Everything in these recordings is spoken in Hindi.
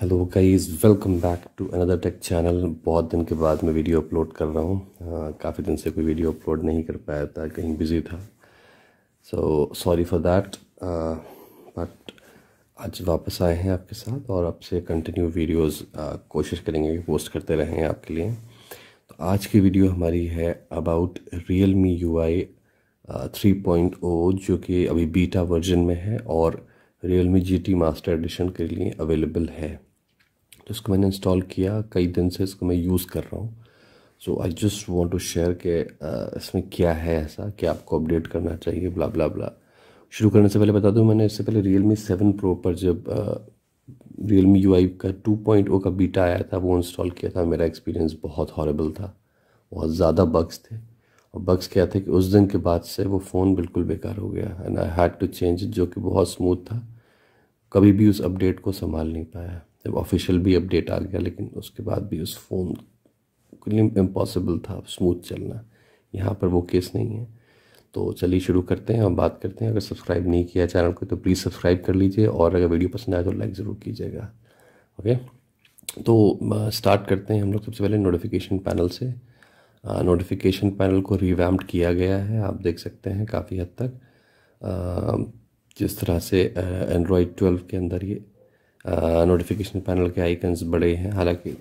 Hello guys welcome back to another tech channel बहुत दिन के बाद मैं वीडियो अपलोड कर रहा हूँ हाँ, काफ़ी दिन से कोई वीडियो अपलोड नहीं कर पाया था कहीं बिजी था so sorry for that but आज वापस आए हैं आपके साथ और आपसे कंटिन्यू वीडियोस हाँ, कोशिश करेंगे कि पोस्ट करते रहें आपके लिए तो आज की वीडियो हमारी है about Realme U I three point O जो कि अभी बीटा वर्जन में है और Realme G T master edition के लिए अवेलेबल है तो इसको मैंने इंस्टॉल किया कई दिन से इसको मैं यूज़ कर रहा हूँ so I just want to share के uh, इसमें क्या है ऐसा क्या आपको अपडेट करना चाहिए ब्ला ब्ला ब्ला शुरू करने से पहले बता दूँ मैंने इससे पहले रियल मी सेवन प्रो पर जब रियल मी यू आई का टू पॉइंट ओ का बीटा आया था वो इंस्टॉल किया था मेरा एक्सपीरियंस बहुत हॉरेबल था बहुत ज़्यादा बग्स थे और बक्स क्या था कि उस दिन के बाद से वो फ़ोन बिल्कुल बेकार हो गया and I had to change जो कि बहुत स्मूथ था कभी भी उस अपडेट को संभाल नहीं पाया जब ऑफिशियल भी अपडेट आ गया लेकिन उसके बाद भी उस फ़ोन इम्पॉसिबल था स्मूथ चलना यहाँ पर वो केस नहीं है तो चलिए शुरू करते हैं और बात करते हैं अगर सब्सक्राइब नहीं किया चैनल को तो प्लीज़ सब्सक्राइब कर लीजिए और अगर वीडियो पसंद आए तो लाइक ज़रूर कीजिएगा ओके तो स्टार्ट करते हैं हम लोग सबसे पहले नोटिफिकेशन पैनल से नोटिफिकेशन पैनल को रिवैम्प्ड किया गया है आप देख सकते हैं काफ़ी हद तक जिस तरह से एंड्रॉयड ट्वेल्व के अंदर ये नोटिफिकेशन पैनल के आइकन्स बड़े हैं हालांकि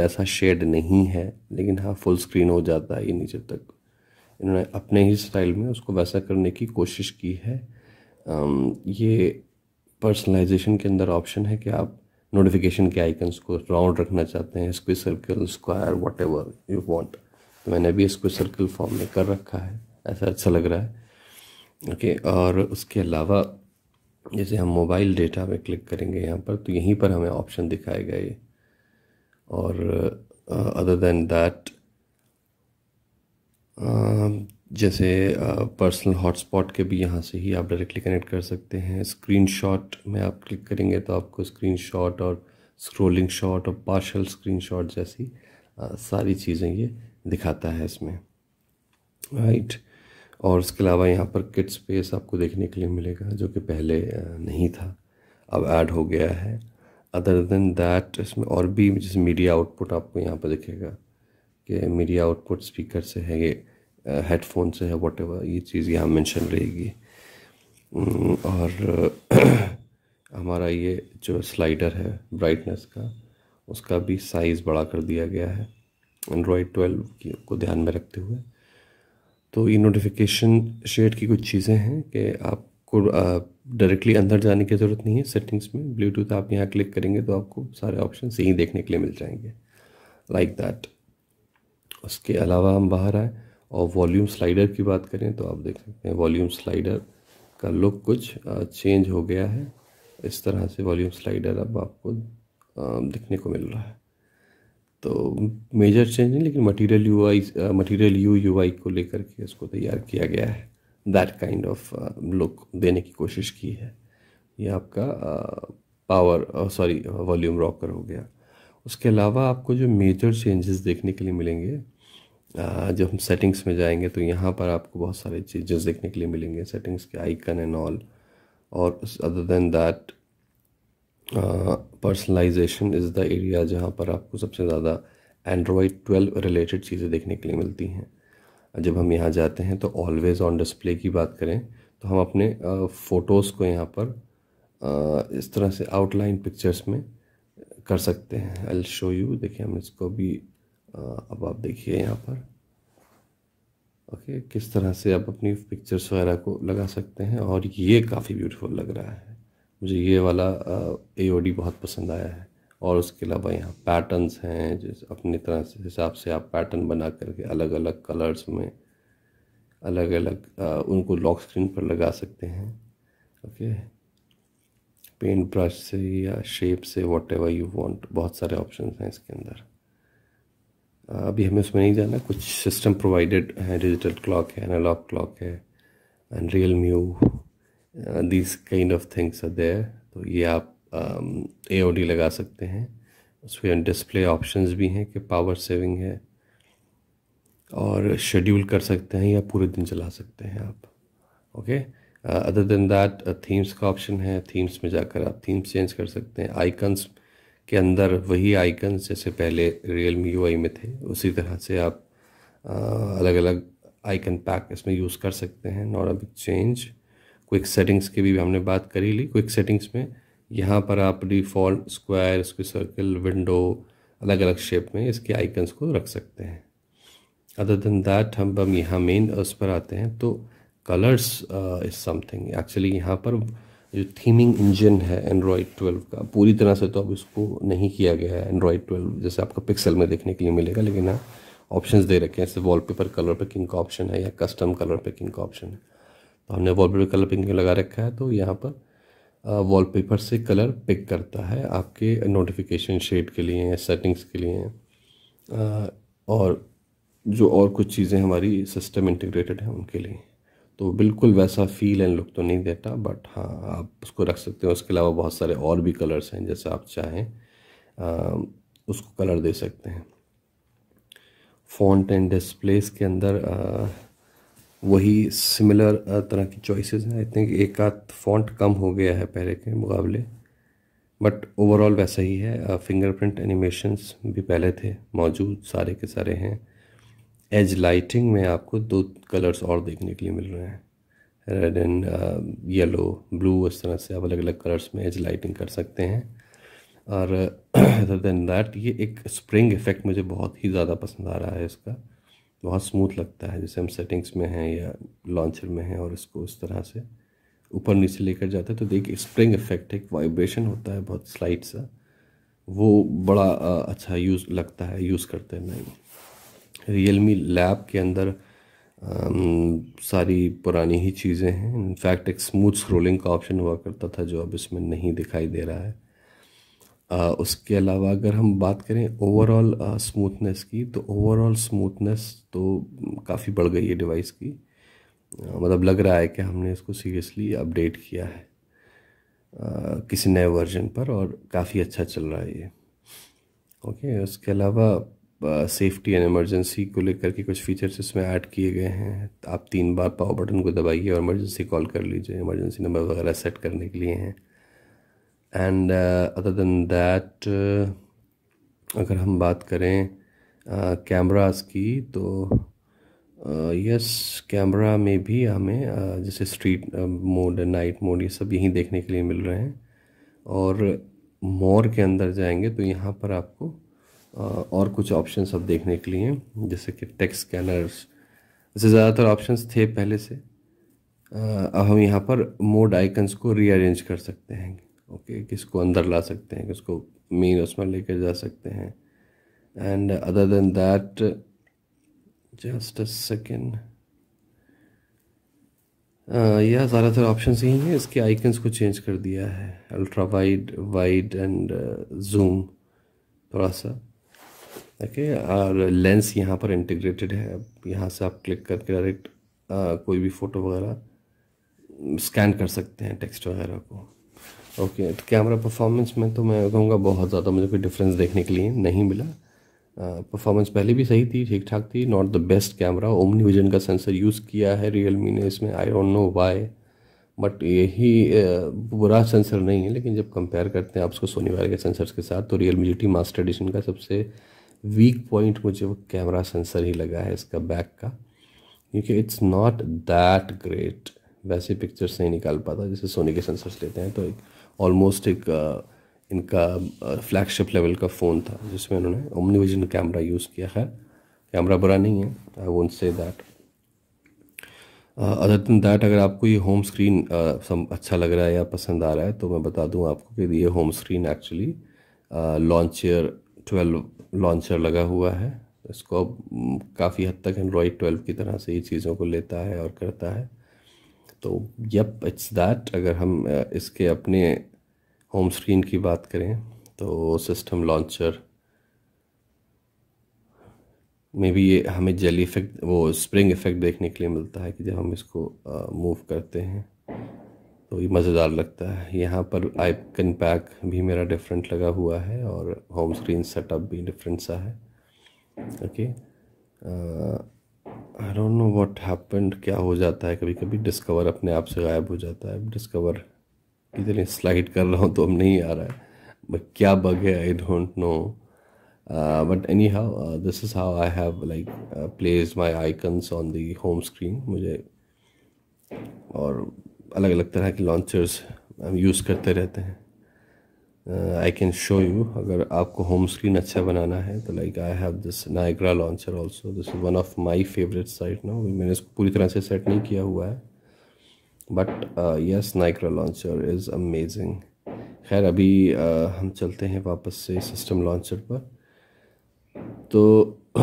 वैसा शेड नहीं है लेकिन हाँ फुल स्क्रीन हो जाता है ये नीचे तक इन्होंने अपने ही स्टाइल में उसको वैसा करने की कोशिश की है ये पर्सनलाइजेशन के अंदर ऑप्शन है कि आप नोटिफिकेशन के आइकन्स को राउंड रखना चाहते हैं इसको circle square whatever you want मैंने भी इसको सर्कल फॉर्म में कर रखा है ऐसा अच्छा लग रहा है ओके और उसके अलावा जैसे हम मोबाइल डेटा में क्लिक करेंगे यहाँ पर तो यहीं पर हमें ऑप्शन दिखाएगा ये और अदर देन दैट जैसे पर्सनल uh, हॉटस्पॉट के भी यहाँ से ही आप डायरेक्टली कनेक्ट कर सकते हैं स्क्रीनशॉट में आप क्लिक करेंगे तो आपको स्क्रीनशॉट और स्क्रोलिंग शॉट और पार्शल स्क्रीनशॉट जैसी आ, uh, सारी चीज़ें ये दिखाता है इसमें राइट और इसके अलावा यहाँ पर किट स्पेस आपको देखने के लिए मिलेगा जो कि पहले नहीं था अब ऐड हो गया है अदर देन दैट इसमें और भी जैसे मीडिया आउटपुट आपको यहाँ पर दिखेगा कि मीडिया आउटपुट स्पीकर से है ये हेडफोन से है वॉट ये चीज़ यहाँ मेंशन रहेगी और हमारा ये जो स्लाइडर है ब्राइटनेस का उसका भी साइज़ बड़ा कर दिया गया है एंड्रॉयड ट्वेल्व को ध्यान में रखते हुए तो ये नोटिफिकेशन शेड की कुछ चीज़ें हैं कि आपको डायरेक्टली अंदर जाने की ज़रूरत नहीं है सेटिंग्स में ब्लूटूथ आप यहाँ क्लिक करेंगे तो आपको सारे ऑप्शन यहीं देखने के लिए मिल जाएंगे लाइक like दैट उसके अलावा हम बाहर आए और वॉल्यूम स्लाइडर की बात करें तो आप देख सकते हैं वॉल्यूम स्लाइडर का लुक कुछ चेंज हो गया है इस तरह से वॉल्यूम स्लाइडर अब आपको दिखने को मिल रहा है तो मेजर चेंज नहीं लेकिन material U I material U U I को लेकर के इसको तैयार किया गया है दैट काइंड ऑफ लुक देने की कोशिश की है ये आपका पावर सॉरी वॉल्यूम रॉकर हो गया उसके अलावा आपको जो मेजर चेंजेस देखने के लिए मिलेंगे uh, जब हम सेटिंग्स में जाएंगे तो यहाँ पर आपको बहुत सारे चेंजेस देखने के लिए मिलेंगे सेटिंग्स के आइकन एंड ऑल और other than that personalization is the area जहाँ पर आपको सबसे ज़्यादा एंड्रॉयड ट्वेल्व रिलेटेड चीज़ें देखने के लिए मिलती हैं जब हम यहाँ जाते हैं तो ऑलवेज़ ऑन डिस्प्ले की बात करें तो हम अपने फ़ोटोज़ uh, को यहाँ पर uh, इस तरह से आउटलाइन पिक्चर्स में कर सकते हैं आई शो यू देखिए हम इसको भी uh, अब आप देखिए यहाँ पर ओके किस तरह से आप अपनी पिक्चर्स वगैरह को लगा सकते हैं और ये काफ़ी ब्यूटीफुल लग रहा है मुझे ये वाला ए ओ डी बहुत पसंद आया है और उसके अलावा यहाँ पैटर्न्स हैं जिस अपनी तरह से हिसाब से आप पैटर्न बना करके अलग अलग कलर्स में अलग अलग आ, उनको लॉक स्क्रीन पर लगा सकते हैं ओके पेंट ब्रश से या शेप से वॉट एवर यू वॉन्ट बहुत सारे ऑप्शन हैं इसके अंदर अभी हमें उसमें नहीं जाना कुछ सिस्टम प्रोवाइडेड है डिजिटल क्लॉक है एनालॉग क्लॉक है and Realme this kind of things are there तो ये आप ए ओ डी लगा सकते हैं उसके डिस्प्ले ऑप्शंस भी हैं कि पावर सेविंग है और शेड्यूल कर सकते हैं या पूरे दिन चला सकते हैं आप okay other than that themes का ऑप्शन है थीम्स में जाकर आप थीम्स चेंज कर सकते हैं आइकन्स के अंदर वही आइकन्स जैसे पहले रियल मी यू में थे उसी तरह से आप uh, अलग अलग आइकन पैक इसमें यूज़ कर सकते हैं not a big change quick settings की भी हमने बात करी ली क्विक सेटिंग्स में यहाँ पर आप डिफ़ॉल्ट स्क्वायर उसके सर्कल विंडो अलग अलग शेप में इसके आइकन्स को रख सकते हैं अदर देन दैट हम हम यहाँ मेन उस पर आते हैं तो कलर्स इज़ समथिंग एक्चुअली यहाँ पर जो थीमिंग इंजन है एंड्रॉयड ट्वेल्व का पूरी तरह से तो अब इसको नहीं किया गया है एंड्रॉयड ट्वेल्व जैसे आपको पिक्सल में देखने के लिए मिलेगा लेकिन हाँ ऑप्शन दे रखे हैं जैसे वॉलपेपर कलर किंग का ऑप्शन है या कस्टम कलर किंग का ऑप्शन है तो हमने वॉलपेपर कलर पिंक लगा रखा है तो यहाँ पर वॉलपेपर से कलर पिक करता है आपके नोटिफिकेशन शेड के लिए सेटिंग्स के लिए और जो और कुछ चीज़ें हमारी सिस्टम इंटीग्रेटेड हैं उनके लिए तो बिल्कुल वैसा फील एंड लुक तो नहीं देता बट हाँ आप उसको रख सकते हैं उसके अलावा बहुत सारे और भी कलर्स हैं जैसे आप चाहें आ, उसको कलर दे सकते हैं फॉन्ट एंड डिस्प्लेस के अंदर आ, वही सिमिलर तरह की चॉइसेस हैं आई थिंक एक आध फॉन्ट कम हो गया है पहले के मुकाबले बट ओवरऑल वैसा ही है फिंगरप्रिंट एनिमेशंस भी पहले थे मौजूद सारे के सारे हैं एज लाइटिंग में आपको दो कलर्स और देखने के लिए मिल रहे हैं रेड एंड येलो ब्लू इस तरह से आप अलग अलग कलर्स में एज लाइटिंग कर सकते हैं और देन दैट ये एक स्प्रिंग इफ़ेक्ट मुझे बहुत ही ज़्यादा पसंद आ रहा है इसका बहुत स्मूथ लगता है जैसे हम सेटिंग्स में हैं या लॉन्चर में हैं और इसको उस तरह से ऊपर नीचे लेकर जाते हैं तो देखिए स्प्रिंग इफेक्ट एक वाइब्रेशन होता है बहुत स्लाइट सा वो बड़ा अच्छा यूज़ लगता है यूज़ करते हैं नहीं रियल मी लैब के अंदर आम, सारी पुरानी ही चीज़ें हैं इनफैक्ट एक स्मूथ स्क्रोलिंग का ऑप्शन हुआ करता था जो अब इसमें नहीं दिखाई दे रहा है उसके अलावा अगर हम बात करें ओवरऑल स्मूथनेस की तो ओवरऑल स्मूथनेस तो काफ़ी बढ़ गई है डिवाइस की मतलब लग रहा है कि हमने इसको सीरियसली अपडेट किया है किसी नए वर्जन पर और काफ़ी अच्छा चल रहा है ये ओके उसके अलावा सेफ्टी एंड इमरजेंसी को लेकर के कुछ फीचर्स इसमें ऐड किए गए हैं आप तीन बार पावर बटन को दबाइए और इमरजेंसी कॉल कर लीजिए इमरजेंसी नंबर वगैरह सेट करने के लिए हैं एंड अदर देन दैट अगर हम बात करें कैमराज़ uh, की तो यस uh, कैमरा में भी हमें uh, जैसे स्ट्रीट मोड नाइट मोड ये सब यहीं देखने के लिए मिल रहे हैं और मोर के अंदर जाएंगे तो यहाँ पर आपको uh, और कुछ ऑप्शन अब देखने के लिए जैसे कि टेक्स्ट स्कैनर्स जैसे ज़्यादातर ऑप्शंस थे पहले से uh, अब हम यहाँ पर मोड आइकन्स को रीअरेंज कर सकते हैं ओके किसको अंदर ला सकते हैं किसको मेन उसमें लेकर जा सकते हैं and other than that just a second यह ज़्यादातर ऑप्शन ही हैं इसके आइकन्स को चेंज कर दिया है ultra wide wide and zoom थोड़ा सा ओके और लेंस यहाँ पर इंटीग्रेटेड है अब यहाँ से आप क्लिक करके डायरेक्ट uh, कोई भी फ़ोटो वगैरह स्कैन कर सकते हैं टेक्स्ट वगैरह को ओके तो कैमरा परफॉर्मेंस में तो मैं कहूँगा बहुत ज़्यादा मुझे कोई डिफरेंस देखने के लिए नहीं मिला परफॉर्मेंस uh, पहले भी सही थी ठीक ठाक थी not the best camera OmniVision का सेंसर यूज़ किया है रियल मी ने इसमें I don't know why but यही uh, बुरा सेंसर नहीं है लेकिन जब कंपेयर करते हैं आप उसको सोनी वायर के सेंसर्स के साथ तो Realme G T master edition का सबसे वीक पॉइंट मुझे वो कैमरा सेंसर ही लगा है इसका बैक का क्योंकि इट्स नॉट दैट ग्रेट वैसे पिक्चर्स नहीं निकाल पाता जैसे सोनी के सेंसर्स लेते हैं तो एक ऑलमोस्ट एक uh, इनका फ्लैगशिप uh, लेवल का फ़ोन था जिसमें उन्होंने ओमनीविजन कैमरा यूज़ किया है कैमरा बुरा नहीं है I won't say that other than that अगर आपको ये होम uh, स्क्रीन अच्छा लग रहा है या पसंद आ रहा है तो मैं बता दूं आपको कि ये home screen actually launcher twelve launcher लगा हुआ है इसको mm, काफ़ी हद तक एंड्रॉयड ट्वेल्व की तरह से ये चीज़ों को लेता है और करता है तो यप इट्स दैट अगर हम इसके अपने होम स्क्रीन की बात करें तो सिस्टम लॉन्चर में भी ये हमें जेली इफेक्ट वो स्प्रिंग इफेक्ट देखने के लिए मिलता है कि जब हम इसको मूव करते हैं तो ये मज़ेदार लगता है यहाँ पर आई पैक भी मेरा डिफरेंट लगा हुआ है और होम स्क्रीन सेटअप भी डिफरेंट सा है okay okay. I don't know what happened क्या हो जाता है कभी कभी डिस्कवर अपने आप से गायब हो जाता है डिस्कवर कितने स्लाइड कर रहा हूँ तो अब नहीं आ रहा है बट क्या बग है I don't know but anyhow this is how I have like place my icons on the home screen मुझे और अलग अलग तरह के लॉन्चर्स हम यूज़ करते रहते हैं आई कैन शो यू अगर आपको होम स्क्रीन अच्छा बनाना है तो like I have this Niagara launcher also this is one of my favourite site ना मैंने इसको पूरी तरह से सेट नहीं किया हुआ है but yes Niagara launcher is amazing खैर अभी uh, हम चलते हैं वापस से सिस्टम लॉन्चर पर तो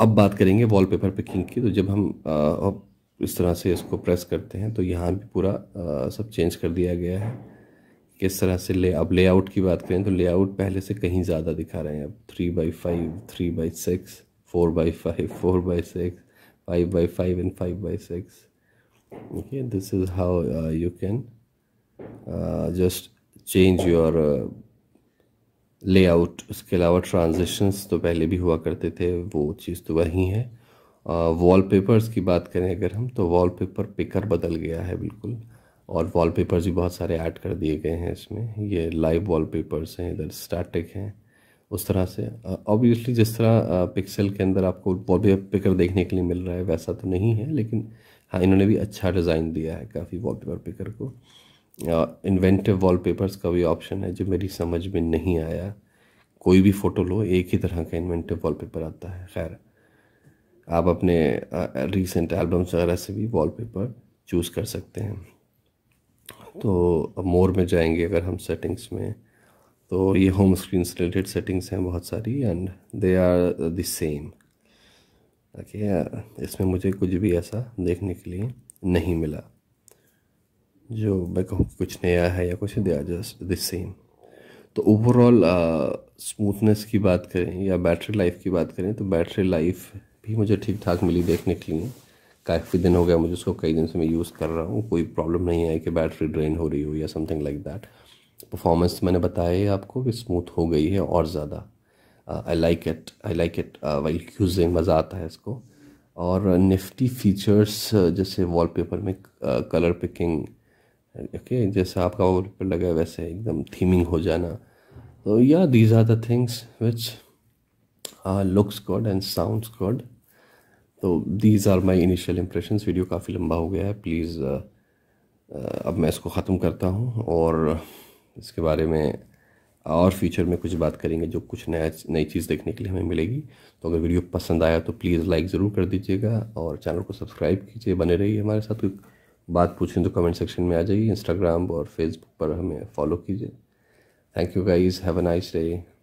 अब बात करेंगे वॉलपेपर पिकिंग की तो जब हम uh, इस तरह से इसको प्रेस करते हैं तो यहाँ भी पूरा uh, सब चेंज कर दिया गया है किस तरह से ले अब लेआउट की बात करें तो लेआउट पहले से कहीं ज़्यादा दिखा रहे हैं अब three by five three by six four by five four by six five by five and five by six okay this is how you can just change your layout उसके अलावा ट्रांजिशंस तो पहले भी हुआ करते थे वो चीज़ तो वही है वॉलपेपर्स uh, की बात करें अगर हम तो वॉलपेपर पिकर बदल गया है बिल्कुल और वॉलपेपर्स भी बहुत सारे ऐड कर दिए गए हैं इसमें ये लाइव वॉलपेपर्स हैं इधर स्टैटिक हैं उस तरह से ऑब्वियसली जिस तरह पिक्सल के अंदर आपको वॉलपेपर देखने के लिए मिल रहा है वैसा तो नहीं है लेकिन हाँ इन्होंने भी अच्छा डिज़ाइन दिया है काफ़ी वॉलपेपर पिकर को इन्वेंटिव वॉलपेपर्स का भी ऑप्शन है जो मेरी समझ में नहीं आया कोई भी फ़ोटो लो एक ही तरह का इन्वेंटिव वॉलपेपर आता है खैर आप अपने रिसेंट एल्बम्स वगैरह से भी वॉलपेपर चूज़ कर सकते हैं तो मोर में जाएंगे अगर हम सेटिंग्स में तो ये होम स्क्रीन से रिलेटेड सेटिंग्स हैं बहुत सारी and they are the same okay इसमें मुझे कुछ भी ऐसा देखने के लिए नहीं मिला जो मैं कहूँ कुछ नया है या कुछ they are just the same तो ओवरऑल स्मूथनेस uh, की बात करें या बैटरी लाइफ की बात करें तो बैटरी लाइफ भी मुझे ठीक ठाक मिली देखने के लिए काफ़ी दिन हो गया मुझे उसको कई दिन से मैं यूज़ कर रहा हूँ कोई प्रॉब्लम नहीं आई कि बैटरी ड्रेन हो रही हो या समथिंग लाइक दैट परफॉर्मेंस मैंने बताया है आपको कि स्मूथ हो गई है और ज़्यादा I like it I like it while using मज़ा आता है इसको और निफ्टी फीचर्स uh, जैसे वॉलपेपर में कलर पिकिंग ओके जैसे आपका पेपर लगा है वैसे एकदम थीमिंग हो जाना तो या these are the things which looks good and sounds good तो these are my initial impressions video काफ़ी लंबा हो गया है प्लीज़ uh, uh, अब मैं इसको ख़त्म करता हूँ और इसके बारे में और फ्यूचर में कुछ बात करेंगे जो कुछ नया नई चीज़ देखने के लिए हमें मिलेगी तो अगर वीडियो पसंद आया तो प्लीज़ लाइक ज़रूर कर दीजिएगा और चैनल को सब्सक्राइब कीजिए बने रहिए हमारे साथ कोई बात पूछें तो कमेंट सेक्शन में आ जाइए इंस्टाग्राम और फेसबुक पर हमें फॉलो कीजिए thank you guys have a nice day